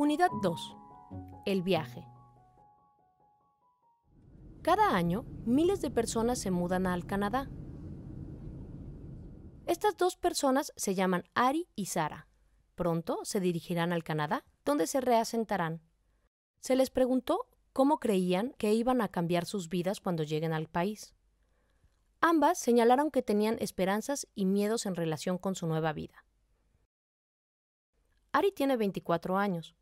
Unidad 2. El viaje. Cada año, miles de personas se mudan al Canadá. Estas dos personas se llaman Ari y Sara. Pronto se dirigirán al Canadá, donde se reasentarán. Se les preguntó cómo creían que iban a cambiar sus vidas cuando lleguen al país. Ambas señalaron que tenían esperanzas y miedos en relación con su nueva vida. Ari tiene 24 años,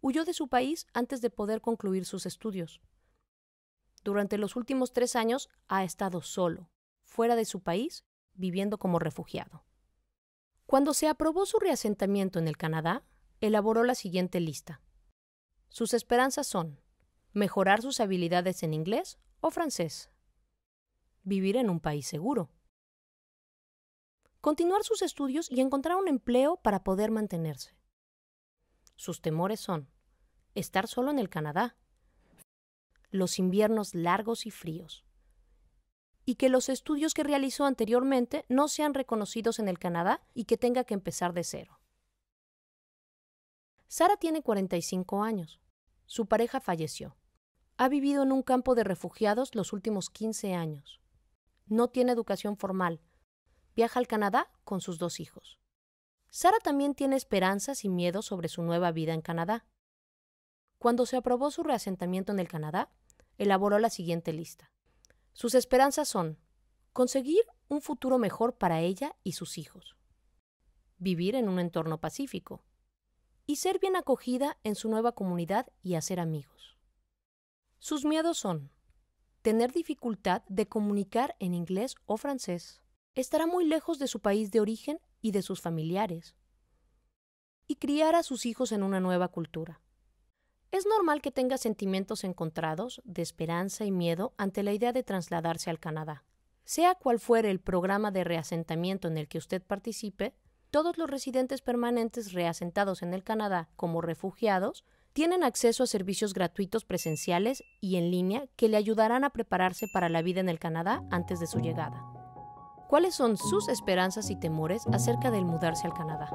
huyó de su país antes de poder concluir sus estudios. Durante los últimos tres años ha estado solo, fuera de su país, viviendo como refugiado. Cuando se aprobó su reasentamiento en el Canadá, elaboró la siguiente lista. Sus esperanzas son mejorar sus habilidades en inglés o francés, vivir en un país seguro, continuar sus estudios y encontrar un empleo para poder mantenerse sus temores son estar solo en el Canadá, los inviernos largos y fríos, y que los estudios que realizó anteriormente no sean reconocidos en el Canadá y que tenga que empezar de cero. Sara tiene 45 años. Su pareja falleció. Ha vivido en un campo de refugiados los últimos 15 años. No tiene educación formal. Viaja al Canadá con sus dos hijos. Sara también tiene esperanzas y miedos sobre su nueva vida en Canadá. Cuando se aprobó su reasentamiento en el Canadá, elaboró la siguiente lista. Sus esperanzas son conseguir un futuro mejor para ella y sus hijos, vivir en un entorno pacífico y ser bien acogida en su nueva comunidad y hacer amigos. Sus miedos son tener dificultad de comunicar en inglés o francés, estará muy lejos de su país de origen y de sus familiares, y criar a sus hijos en una nueva cultura. Es normal que tenga sentimientos encontrados de esperanza y miedo ante la idea de trasladarse al Canadá. Sea cual fuere el programa de reasentamiento en el que usted participe, todos los residentes permanentes reasentados en el Canadá como refugiados tienen acceso a servicios gratuitos presenciales y en línea que le ayudarán a prepararse para la vida en el Canadá antes de su llegada cuáles son sus esperanzas y temores acerca del mudarse al Canadá.